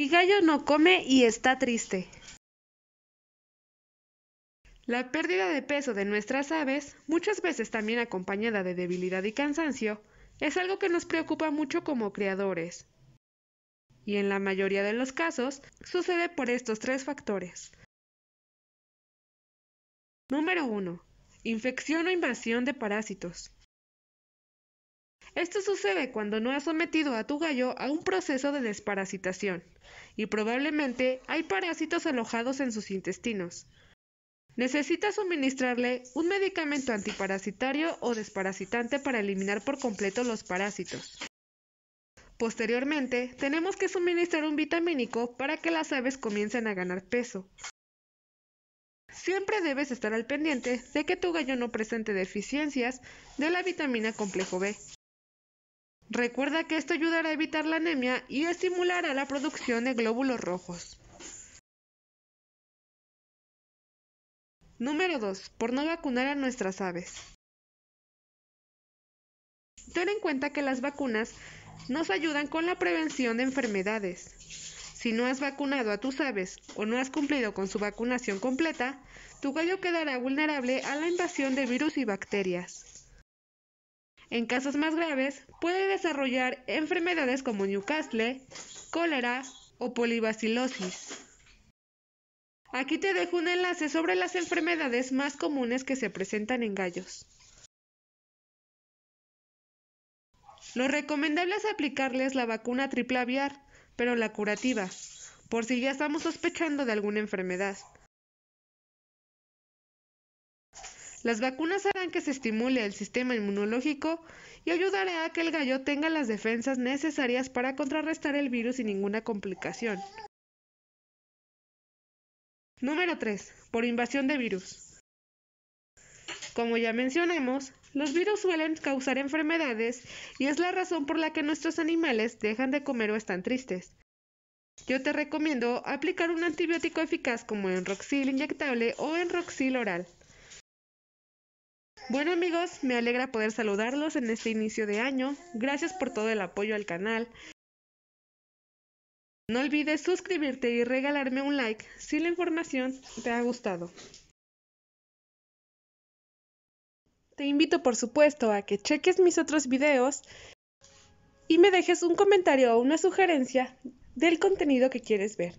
y gallo no come y está triste. La pérdida de peso de nuestras aves, muchas veces también acompañada de debilidad y cansancio, es algo que nos preocupa mucho como criadores. Y en la mayoría de los casos sucede por estos tres factores. Número 1. Infección o invasión de parásitos. Esto sucede cuando no has sometido a tu gallo a un proceso de desparasitación, y probablemente hay parásitos alojados en sus intestinos. Necesitas suministrarle un medicamento antiparasitario o desparasitante para eliminar por completo los parásitos. Posteriormente, tenemos que suministrar un vitamínico para que las aves comiencen a ganar peso. Siempre debes estar al pendiente de que tu gallo no presente deficiencias de la vitamina complejo B, Recuerda que esto ayudará a evitar la anemia y estimulará la producción de glóbulos rojos. Número 2. Por no vacunar a nuestras aves. Ten en cuenta que las vacunas nos ayudan con la prevención de enfermedades. Si no has vacunado a tus aves o no has cumplido con su vacunación completa, tu gallo quedará vulnerable a la invasión de virus y bacterias. En casos más graves, puede desarrollar enfermedades como Newcastle, cólera o polibacilosis. Aquí te dejo un enlace sobre las enfermedades más comunes que se presentan en gallos. Lo recomendable es aplicarles la vacuna triple aviar, pero la curativa, por si ya estamos sospechando de alguna enfermedad. Las vacunas harán que se estimule el sistema inmunológico y ayudará a que el gallo tenga las defensas necesarias para contrarrestar el virus sin ninguna complicación. Número 3. Por invasión de virus. Como ya mencionamos, los virus suelen causar enfermedades y es la razón por la que nuestros animales dejan de comer o están tristes. Yo te recomiendo aplicar un antibiótico eficaz como Enroxil inyectable o Enroxil oral. Bueno amigos, me alegra poder saludarlos en este inicio de año. Gracias por todo el apoyo al canal. No olvides suscribirte y regalarme un like si la información te ha gustado. Te invito por supuesto a que cheques mis otros videos y me dejes un comentario o una sugerencia del contenido que quieres ver.